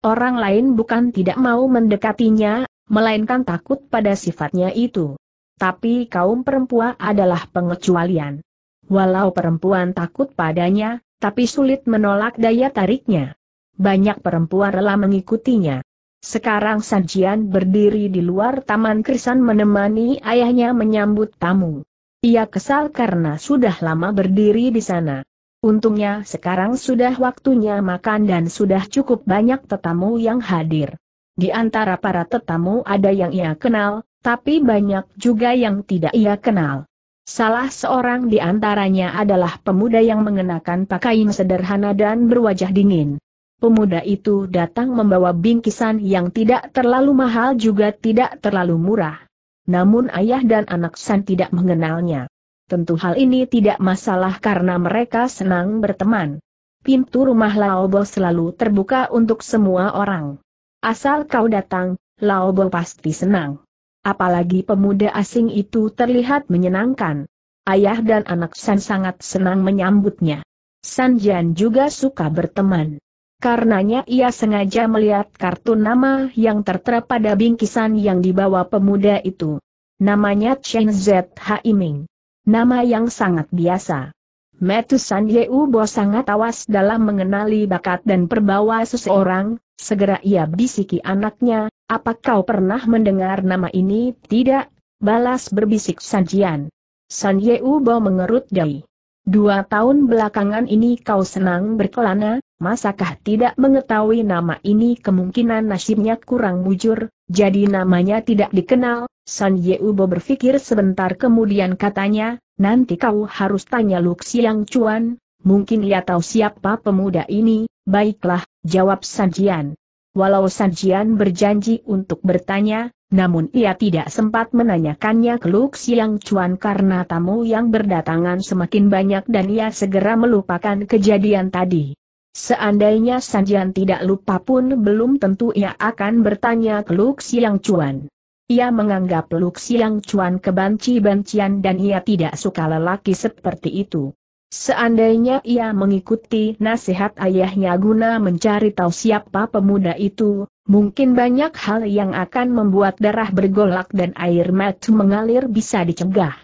Orang lain bukan tidak mau mendekatinya, melainkan takut pada sifatnya itu. Tapi kaum perempuan adalah pengecualian. Walau perempuan takut padanya, tapi sulit menolak daya tariknya. Banyak perempuan rela mengikutinya. Sekarang Sanjian berdiri di luar Taman Krisan menemani ayahnya menyambut tamu. Ia kesal karena sudah lama berdiri di sana. Untungnya sekarang sudah waktunya makan dan sudah cukup banyak tetamu yang hadir. Di antara para tetamu ada yang ia kenal, tapi banyak juga yang tidak ia kenal. Salah seorang di antaranya adalah pemuda yang mengenakan pakaian sederhana dan berwajah dingin. Pemuda itu datang membawa bingkisan yang tidak terlalu mahal juga tidak terlalu murah namun ayah dan anak San tidak mengenalnya. Tentu hal ini tidak masalah karena mereka senang berteman. Pintu rumah Laobo selalu terbuka untuk semua orang. Asal kau datang, Laobo pasti senang. Apalagi pemuda asing itu terlihat menyenangkan. Ayah dan anak San sangat senang menyambutnya. San Jian juga suka berteman. Karenanya ia sengaja melihat kartu nama yang tertera pada bingkisan yang dibawa pemuda itu. Namanya Chen Zhi Ming. Nama yang sangat biasa. Metusan Yeu Bo sangat awas dalam mengenali bakat dan perbawa seseorang, segera ia bisiki anaknya, apa kau pernah mendengar nama ini? Tidak, balas berbisik San Jian. San Yeu Bo mengerut dahi. Dua tahun belakangan ini kau senang berkelana, masakah tidak mengetahui nama ini kemungkinan nasibnya kurang mujur, jadi namanya tidak dikenal, San Yeubo berpikir sebentar kemudian katanya, nanti kau harus tanya Luk Siang Cuan, mungkin ia tahu siapa pemuda ini, baiklah, jawab San Jian. Walau San Jian berjanji untuk bertanya, namun ia tidak sempat menanyakannya ke Luk Siang Cuan karena tamu yang berdatangan semakin banyak dan ia segera melupakan kejadian tadi. Seandainya Sanjian tidak lupa pun belum tentu ia akan bertanya ke Lu Xiang Chuan. Ia menganggap Lu Xiang Chuan kebanci-bancian dan ia tidak suka lelaki seperti itu. Seandainya ia mengikuti nasihat ayahnya guna mencari tahu siapa pemuda itu, mungkin banyak hal yang akan membuat darah bergolak dan air mata mengalir bisa dicegah.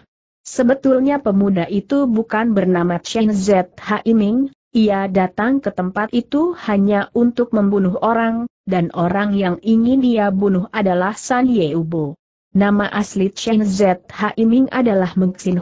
Sebetulnya pemuda itu bukan bernama Chen Zhe Haiming, ia datang ke tempat itu hanya untuk membunuh orang, dan orang yang ingin ia bunuh adalah San Yeubo. Nama asli Chen Zhet Haiming adalah Meng Xin